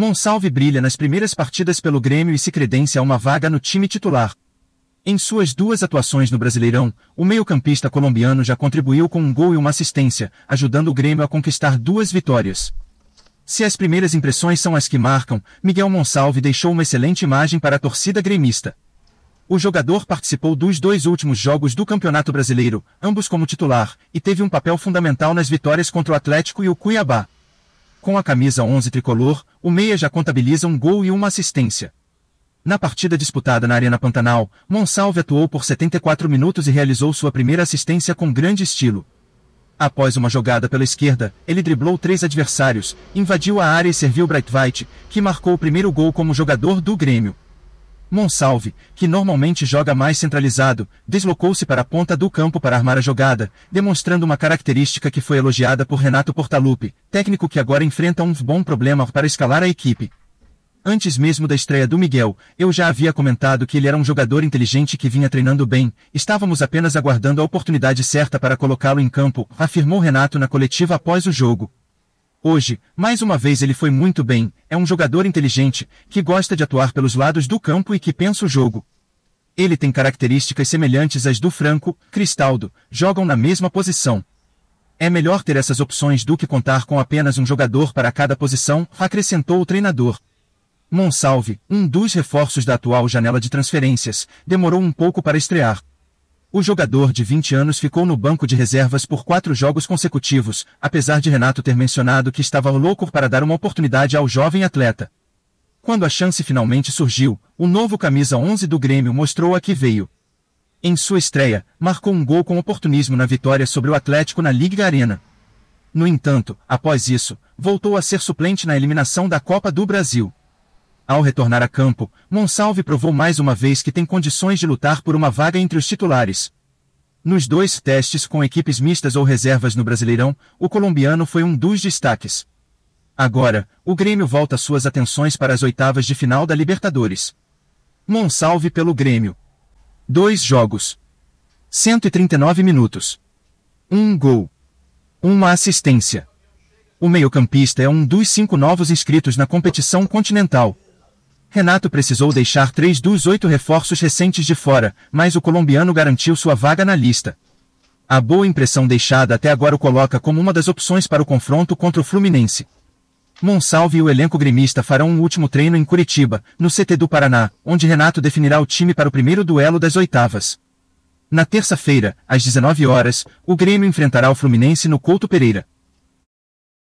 Monsalve brilha nas primeiras partidas pelo Grêmio e se credencia a uma vaga no time titular. Em suas duas atuações no Brasileirão, o meio-campista colombiano já contribuiu com um gol e uma assistência, ajudando o Grêmio a conquistar duas vitórias. Se as primeiras impressões são as que marcam, Miguel Monsalve deixou uma excelente imagem para a torcida gremista. O jogador participou dos dois últimos jogos do Campeonato Brasileiro, ambos como titular, e teve um papel fundamental nas vitórias contra o Atlético e o Cuiabá. Com a camisa 11 tricolor, o meia já contabiliza um gol e uma assistência. Na partida disputada na Arena Pantanal, Monsalve atuou por 74 minutos e realizou sua primeira assistência com grande estilo. Após uma jogada pela esquerda, ele driblou três adversários, invadiu a área e serviu Breitweit, que marcou o primeiro gol como jogador do Grêmio. Monsalve, que normalmente joga mais centralizado, deslocou-se para a ponta do campo para armar a jogada, demonstrando uma característica que foi elogiada por Renato Portaluppi, técnico que agora enfrenta um bom problema para escalar a equipe. Antes mesmo da estreia do Miguel, eu já havia comentado que ele era um jogador inteligente que vinha treinando bem, estávamos apenas aguardando a oportunidade certa para colocá-lo em campo, afirmou Renato na coletiva após o jogo. Hoje, mais uma vez ele foi muito bem, é um jogador inteligente, que gosta de atuar pelos lados do campo e que pensa o jogo. Ele tem características semelhantes às do Franco, Cristaldo, jogam na mesma posição. É melhor ter essas opções do que contar com apenas um jogador para cada posição, acrescentou o treinador. Monsalve, um dos reforços da atual janela de transferências, demorou um pouco para estrear. O jogador de 20 anos ficou no banco de reservas por quatro jogos consecutivos, apesar de Renato ter mencionado que estava louco para dar uma oportunidade ao jovem atleta. Quando a chance finalmente surgiu, o novo camisa 11 do Grêmio mostrou a que veio. Em sua estreia, marcou um gol com oportunismo na vitória sobre o Atlético na Liga Arena. No entanto, após isso, voltou a ser suplente na eliminação da Copa do Brasil. Ao retornar a campo, Monsalve provou mais uma vez que tem condições de lutar por uma vaga entre os titulares. Nos dois testes com equipes mistas ou reservas no Brasileirão, o colombiano foi um dos destaques. Agora, o Grêmio volta suas atenções para as oitavas de final da Libertadores. Monsalve pelo Grêmio. Dois jogos. 139 minutos. Um gol. Uma assistência. O meio-campista é um dos cinco novos inscritos na competição continental. Renato precisou deixar três dos oito reforços recentes de fora, mas o colombiano garantiu sua vaga na lista. A boa impressão deixada até agora o coloca como uma das opções para o confronto contra o Fluminense. Monsalve e o elenco grimista farão um último treino em Curitiba, no CT do Paraná, onde Renato definirá o time para o primeiro duelo das oitavas. Na terça-feira, às 19 horas, o Grêmio enfrentará o Fluminense no Couto Pereira.